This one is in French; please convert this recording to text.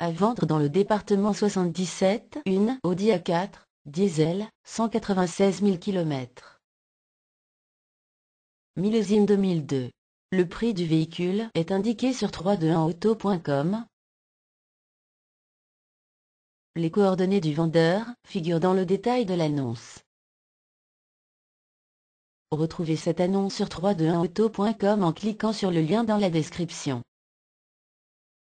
À vendre dans le département 77, une Audi A4, diesel, 196 000 km. Millésime 2002. Le prix du véhicule est indiqué sur 321auto.com. Les coordonnées du vendeur figurent dans le détail de l'annonce. Retrouvez cette annonce sur 321auto.com en cliquant sur le lien dans la description.